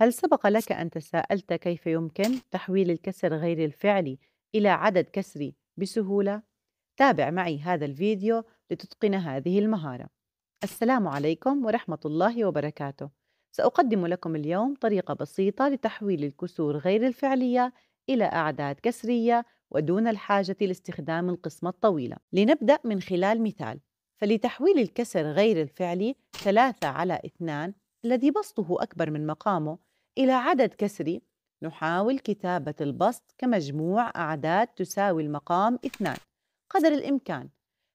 هل سبق لك أن تساءلت كيف يمكن تحويل الكسر غير الفعلي إلى عدد كسري بسهولة؟ تابع معي هذا الفيديو لتتقن هذه المهارة. السلام عليكم ورحمة الله وبركاته. سأقدم لكم اليوم طريقة بسيطة لتحويل الكسور غير الفعلية إلى أعداد كسرية ودون الحاجة لاستخدام القسمة الطويلة. لنبدأ من خلال مثال. فلتحويل الكسر غير الفعلي 3 على 2 الذي بسطه أكبر من مقامه إلى عدد كسري نحاول كتابة البسط كمجموع أعداد تساوي المقام اثنان قدر الإمكان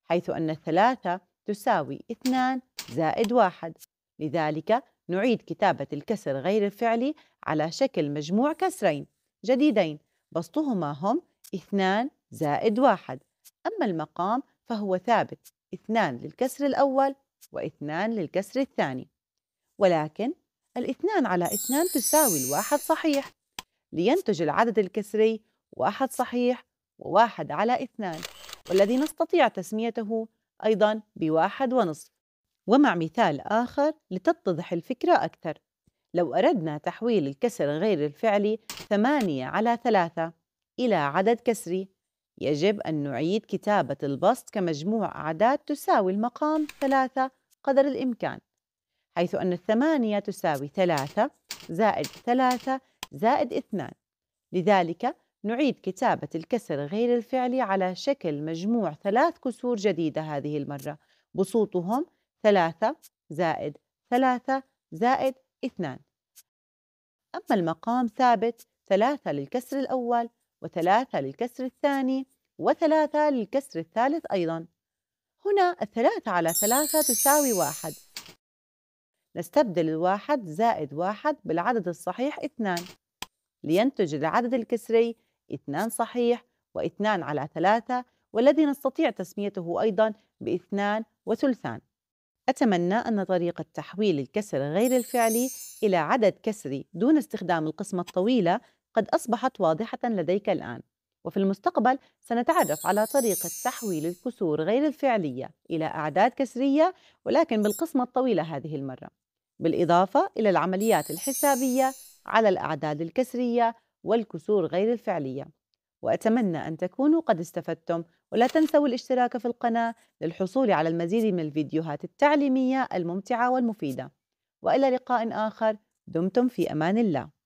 حيث أن الثلاثة تساوي اثنان زائد واحد لذلك نعيد كتابة الكسر غير الفعلي على شكل مجموع كسرين جديدين بسطهما هم اثنان زائد واحد أما المقام فهو ثابت اثنان للكسر الأول واثنان للكسر الثاني ولكن الاثنان على اثنان تساوي الواحد صحيح لينتج العدد الكسري واحد صحيح وواحد على اثنان والذي نستطيع تسميته أيضا بواحد ونصف ومع مثال آخر لتتضح الفكرة أكثر لو أردنا تحويل الكسر غير الفعلي 8 على 3 إلى عدد كسري يجب أن نعيد كتابة البسط كمجموع أعداد تساوي المقام 3 قدر الإمكان حيث أن الثمانية تساوي ثلاثة زائد ثلاثة زائد اثنان لذلك نعيد كتابة الكسر غير الفعلي على شكل مجموع ثلاث كسور جديدة هذه المرة بسوطهم ثلاثة زائد ثلاثة زائد اثنان أما المقام ثابت ثلاثة للكسر الأول وثلاثة للكسر الثاني وثلاثة للكسر الثالث أيضا هنا الثلاثة على ثلاثة تساوي واحد نستبدل الواحد زائد واحد بالعدد الصحيح اثنان لينتج العدد الكسري اثنان صحيح واثنان على ثلاثة والذي نستطيع تسميته أيضا باثنان وثلثان أتمنى أن طريقة تحويل الكسر غير الفعلي إلى عدد كسري دون استخدام القسمة الطويلة قد أصبحت واضحة لديك الآن وفي المستقبل سنتعرف على طريقة تحويل الكسور غير الفعلية إلى أعداد كسرية ولكن بالقسمة الطويلة هذه المرة بالإضافة إلى العمليات الحسابية على الأعداد الكسرية والكسور غير الفعلية وأتمنى أن تكونوا قد استفدتم ولا تنسوا الاشتراك في القناة للحصول على المزيد من الفيديوهات التعليمية الممتعة والمفيدة وإلى لقاء آخر دمتم في أمان الله